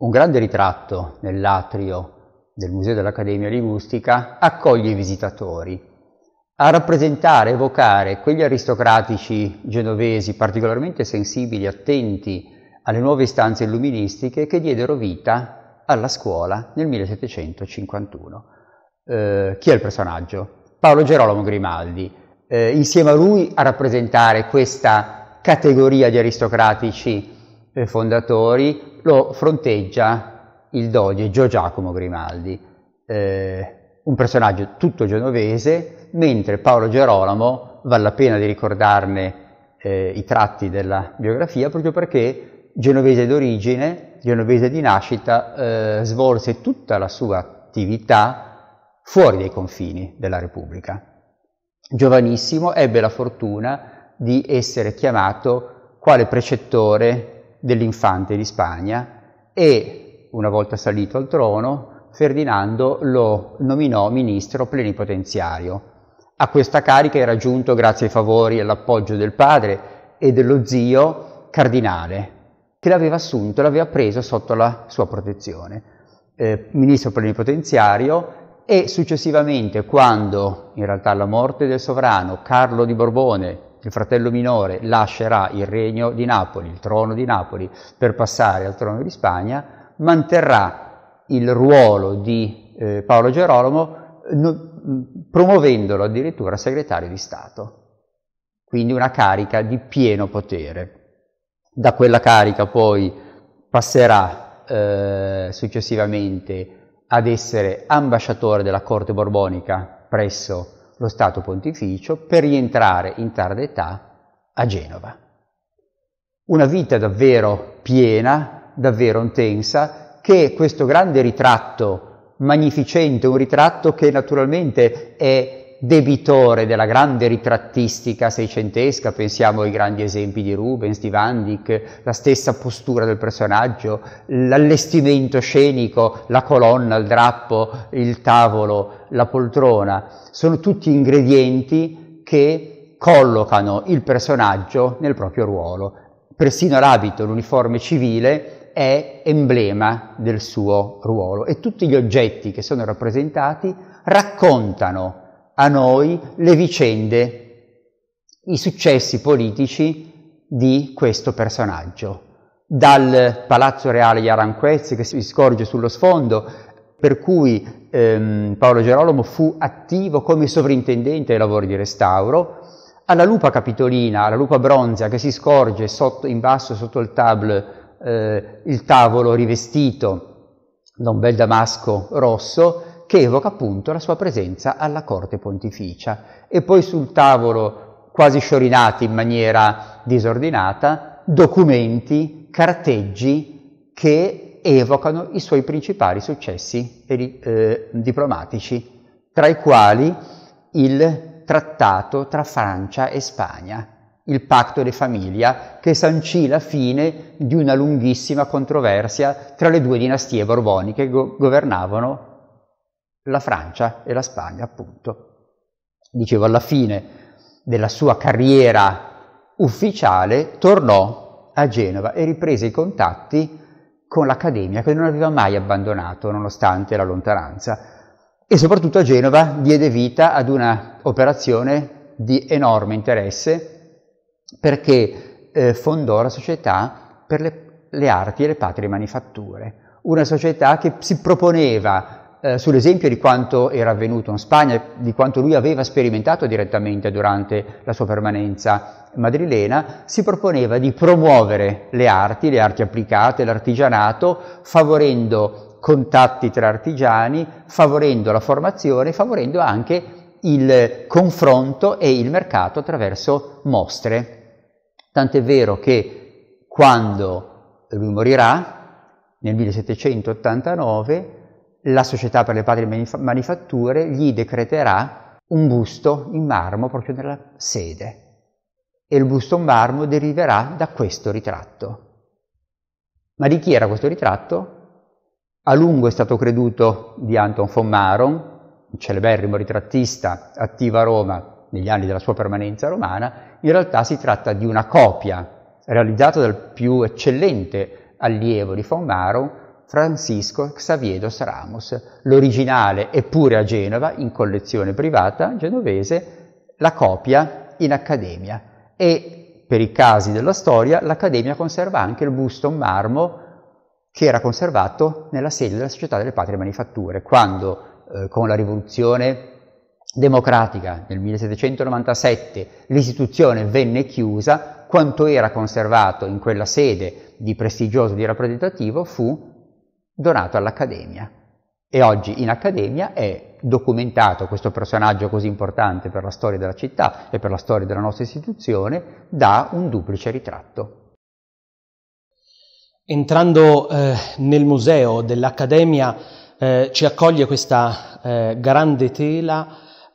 Un grande ritratto nell'atrio del Museo dell'Accademia Ligustica accoglie i visitatori a rappresentare, evocare quegli aristocratici genovesi particolarmente sensibili, attenti alle nuove istanze illuministiche che diedero vita alla scuola nel 1751. Eh, chi è il personaggio? Paolo Gerolamo Grimaldi. Eh, insieme a lui a rappresentare questa categoria di aristocratici fondatori, lo fronteggia il doge Gio Giacomo Grimaldi, eh, un personaggio tutto genovese, mentre Paolo Gerolamo vale la pena di ricordarne eh, i tratti della biografia proprio perché genovese d'origine, genovese di nascita, eh, svolse tutta la sua attività fuori dai confini della Repubblica. Giovanissimo ebbe la fortuna di essere chiamato quale precettore dell'infante di Spagna e, una volta salito al trono, Ferdinando lo nominò ministro plenipotenziario. A questa carica era giunto grazie ai favori e all'appoggio del padre e dello zio cardinale, che l'aveva assunto, l'aveva preso sotto la sua protezione. Eh, ministro plenipotenziario e successivamente, quando in realtà alla morte del sovrano Carlo di Borbone il fratello minore lascerà il regno di Napoli, il trono di Napoli, per passare al trono di Spagna, manterrà il ruolo di eh, Paolo Gerolamo promuovendolo addirittura segretario di Stato, quindi una carica di pieno potere. Da quella carica poi passerà eh, successivamente ad essere ambasciatore della corte borbonica presso lo Stato Pontificio per rientrare in tarda età a Genova. Una vita davvero piena, davvero intensa, che questo grande ritratto magnificente, un ritratto che naturalmente è debitore della grande ritrattistica seicentesca, pensiamo ai grandi esempi di Rubens, di Van Dyck, la stessa postura del personaggio, l'allestimento scenico, la colonna, il drappo, il tavolo, la poltrona, sono tutti ingredienti che collocano il personaggio nel proprio ruolo. Persino l'abito, l'uniforme civile, è emblema del suo ruolo e tutti gli oggetti che sono rappresentati raccontano a noi le vicende, i successi politici di questo personaggio. Dal Palazzo Reale di Aranquez che si scorge sullo sfondo, per cui ehm, Paolo Gerolamo fu attivo come sovrintendente ai lavori di restauro, alla lupa capitolina, alla lupa bronzea che si scorge sotto, in basso sotto il, table, eh, il tavolo rivestito da un bel damasco rosso, che evoca appunto la sua presenza alla corte pontificia. E poi sul tavolo, quasi sciorinati in maniera disordinata, documenti, carteggi che evocano i suoi principali successi eh, diplomatici, tra i quali il trattato tra Francia e Spagna, il patto de famiglia, che sancì la fine di una lunghissima controversia tra le due dinastie borboniche che go- governavano la Francia e la Spagna, appunto. Dicevo, alla fine della sua carriera ufficiale tornò a Genova e riprese i contatti con l'Accademia che non aveva mai abbandonato nonostante la lontananza e soprattutto a Genova diede vita ad una operazione di enorme interesse perché eh, fondò la società per le, le arti e le patrie manifatture, una società che si proponeva eh, sull'esempio di quanto era avvenuto in Spagna, di quanto lui aveva sperimentato direttamente durante la sua permanenza madrilena, si proponeva di promuovere le arti, le arti applicate, l'artigianato, favorendo contatti tra artigiani, favorendo la formazione, favorendo anche il confronto e il mercato attraverso mostre. Tant'è vero che quando lui morirà, nel 1789, la Società per le Patrie Manif- Manifatture gli decreterà un busto in marmo proprio nella sede e il busto in marmo deriverà da questo ritratto. Ma di chi era questo ritratto? A lungo è stato creduto di Anton von Maron, un celeberrimo ritrattista attivo a Roma negli anni della sua permanenza romana, in realtà si tratta di una copia realizzata dal più eccellente allievo di von Maron, Francisco Xaviedos Ramos, l'originale è pure a Genova, in collezione privata genovese, la copia in accademia e per i casi della storia l'accademia conserva anche il busto in marmo che era conservato nella sede della Società delle Patrie Manifatture, quando eh, con la rivoluzione democratica nel 1797 l'istituzione venne chiusa, quanto era conservato in quella sede di prestigioso, di rappresentativo, fu donato all'Accademia. E oggi in Accademia è documentato questo personaggio così importante per la storia della città e per la storia della nostra istituzione da un duplice ritratto. Entrando eh, nel museo dell'Accademia eh, ci accoglie questa eh, grande tela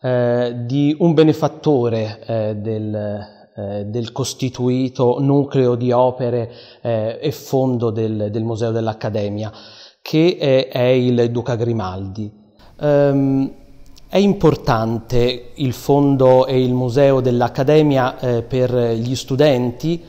eh, di un benefattore eh, del, eh, del, costituito nucleo di opere e fondo del, del Museo dell'Accademia che è, è il Duca Grimaldi. Um, è importante il fondo e il museo dell'Accademia eh, per gli studenti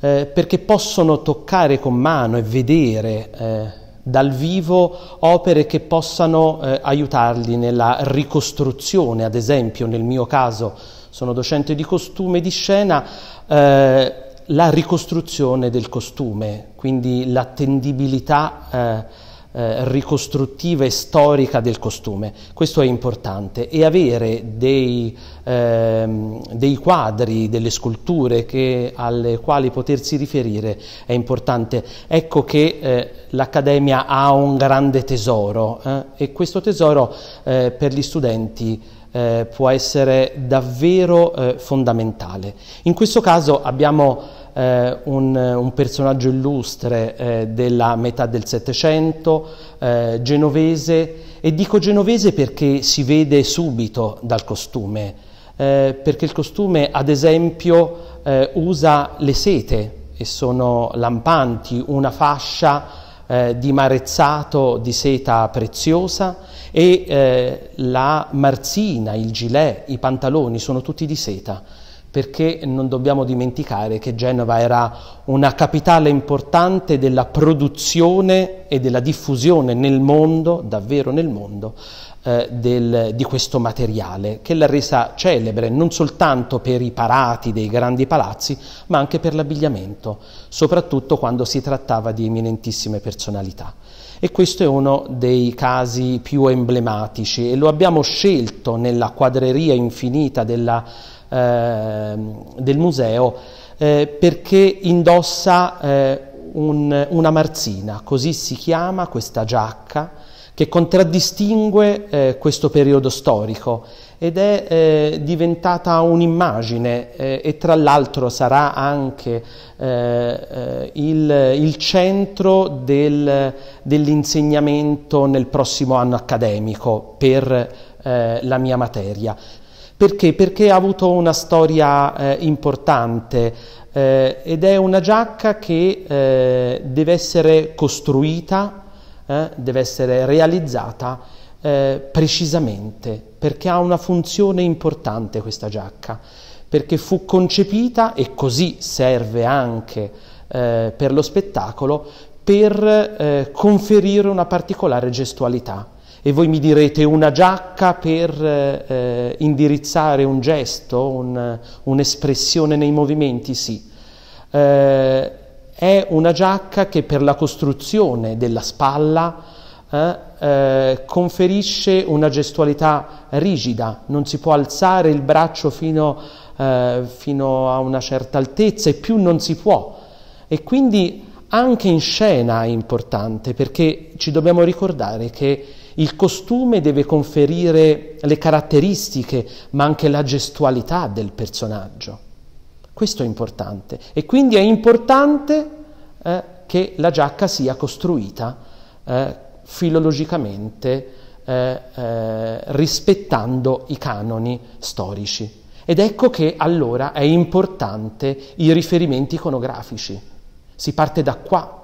eh, perché possono toccare con mano e vedere eh, dal vivo opere che possano eh, aiutarli nella ricostruzione, ad esempio nel mio caso sono docente di costume di scena, eh, la ricostruzione del costume, quindi l'attendibilità eh, eh, ricostruttiva e storica del costume. Questo è importante e avere dei, ehm, dei, quadri, delle sculture che, alle quali potersi riferire è importante. Ecco che eh, l'Accademia ha un grande tesoro eh, e questo tesoro eh, per gli studenti eh, può essere davvero eh, fondamentale. In questo caso abbiamo eh, un, un, personaggio illustre eh, della metà del Settecento, eh, genovese, e dico genovese perché si vede subito dal costume, eh, perché il costume ad esempio usa le sete e sono lampanti, una fascia eh, di marezzato di seta preziosa e eh, la marzina, il gilet, i pantaloni sono tutti di seta perché non dobbiamo dimenticare che Genova era una capitale importante della produzione e della diffusione nel mondo, davvero nel mondo, eh, del, di questo materiale che l'ha resa celebre non soltanto per i parati dei grandi palazzi ma anche per l'abbigliamento, soprattutto quando si trattava di eminentissime personalità. E questo è uno dei casi più emblematici e lo abbiamo scelto nella quadreria infinita della, eh, del museo eh, perché indossa eh, un, una marzina, così si chiama questa giacca che contraddistingue eh, questo periodo storico ed è eh, diventata un'immagine eh, e tra l'altro sarà anche eh, eh, il, il, centro del, dell'insegnamento nel prossimo anno accademico per eh, la mia materia. Perché? Perché ha avuto una storia importante ed è una giacca che deve essere costruita eh, deve essere realizzata eh, precisamente perché ha una funzione importante questa giacca, perché fu concepita e così serve anche eh, per lo spettacolo per eh, conferire una particolare gestualità. E voi mi direte una giacca per eh, eh, indirizzare un gesto, un, un'espressione nei movimenti? Sì. Eh, è una giacca che per la costruzione della spalla eh, eh, conferisce una gestualità rigida, non si può alzare il braccio fino, eh, fino a una certa altezza e più non si può. E quindi anche in scena è importante perché ci dobbiamo ricordare che il costume deve conferire le caratteristiche, ma anche la gestualità del personaggio. Questo è importante. E quindi è importante eh, che la giacca sia costruita eh, filologicamente eh, eh, rispettando i canoni storici. Ed ecco che allora è importante i riferimenti iconografici. Si parte da qua,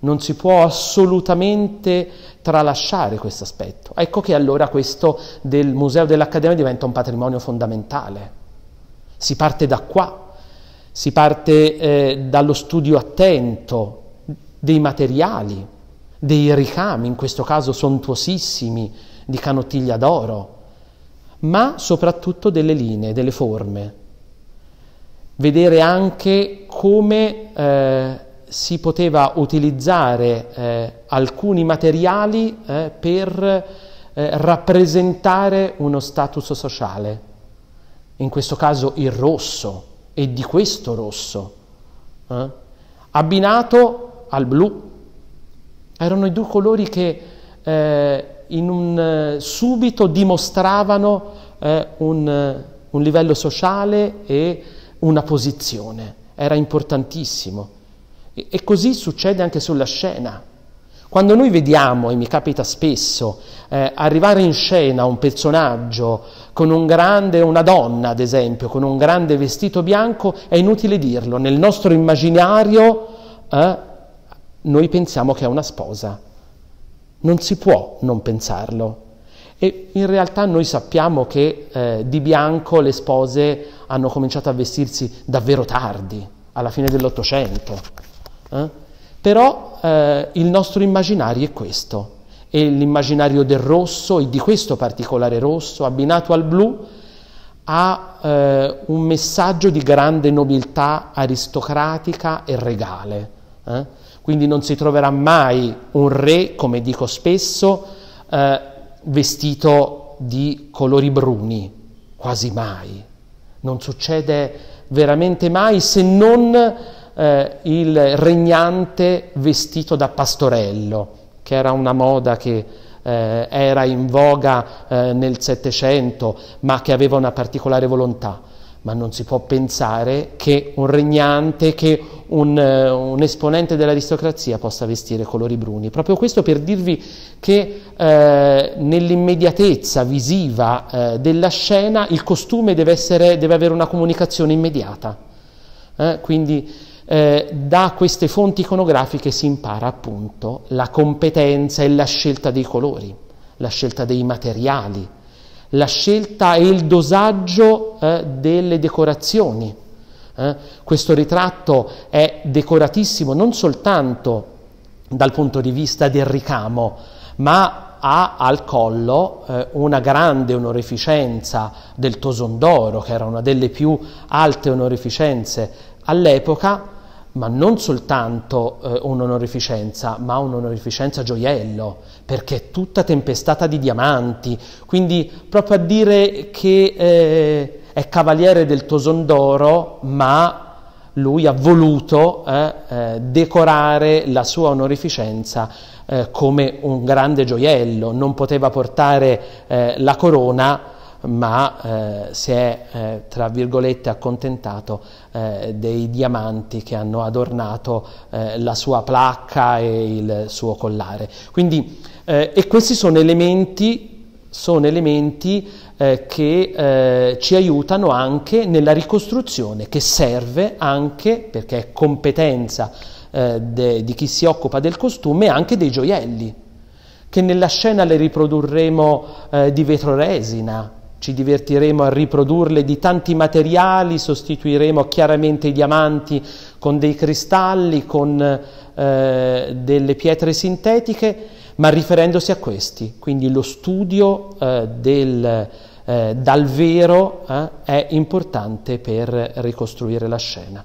non si può assolutamente tralasciare questo aspetto. Ecco che allora questo del Museo dell'Accademia diventa un patrimonio fondamentale. Si parte da qua si parte eh, dallo studio attento dei materiali, dei ricami, in questo caso sontuosissimi, di canottiglia d'oro, ma soprattutto delle linee, delle forme. Vedere anche come eh, si poteva utilizzare eh, alcuni materiali eh, per eh, rappresentare uno status sociale, in questo caso il rosso, e di questo rosso, eh? abbinato al blu. Erano i due colori che eh, in un eh, subito dimostravano eh, un, eh, un livello sociale e una posizione. Era importantissimo. E così succede anche sulla scena. Quando noi vediamo, e mi capita spesso, eh, arrivare in scena un personaggio con un grande, una donna ad esempio, con un grande vestito bianco, è inutile dirlo, nel nostro immaginario eh, noi pensiamo che è una sposa. Non si può non pensarlo. E in realtà noi sappiamo che eh, di bianco le spose hanno cominciato a vestirsi davvero tardi, alla fine dell'Ottocento. Eh? Però eh, il nostro immaginario è questo, e l'immaginario del rosso e di questo particolare rosso abbinato al blu ha eh, un messaggio di grande nobiltà aristocratica e regale. Eh? Quindi non si troverà mai un re, come dico spesso, eh, vestito di colori bruni, quasi mai. Non succede veramente mai se non eh, il regnante vestito da pastorello, che era una moda che eh, era in voga eh, nel Settecento, ma che aveva una particolare volontà. Ma non si può pensare che un regnante, che un, eh, un esponente dell'aristocrazia possa vestire colori bruni. Proprio questo per dirvi che eh, nell'immediatezza visiva eh, della scena il costume deve, essere, deve avere una comunicazione immediata. Eh, quindi eh, da queste fonti iconografiche si impara appunto la competenza e la scelta dei colori, la scelta dei materiali, la scelta e il dosaggio eh, delle decorazioni. Eh? Questo ritratto è decoratissimo non soltanto dal punto di vista del ricamo, ma ha al collo eh, una grande onorificenza del Tosondoro, che era una delle più alte onorificenze all'epoca, ma non soltanto eh, un'onorificenza, ma un'onorificenza gioiello, perché è tutta tempestata di diamanti, quindi proprio a dire che eh, è cavaliere del Tosondoro, ma lui ha voluto eh, eh decorare la sua onorificenza eh, come un grande gioiello, non poteva portare eh, la corona ma eh, si è, eh, tra virgolette, accontentato eh, dei diamanti che hanno adornato eh, la sua placca e il suo collare. Quindi, eh, e questi sono elementi, sono elementi eh, che ci aiutano anche nella ricostruzione, che serve anche, perché è competenza de, di chi si occupa del costume, anche dei gioielli che nella scena le riprodurremo eh, di resina, ci divertiremo a riprodurle di tanti materiali, sostituiremo chiaramente i diamanti con dei cristalli, con eh, delle pietre sintetiche, ma riferendosi a questi. Quindi lo studio eh, del, eh, dal vero eh, è importante per ricostruire la scena.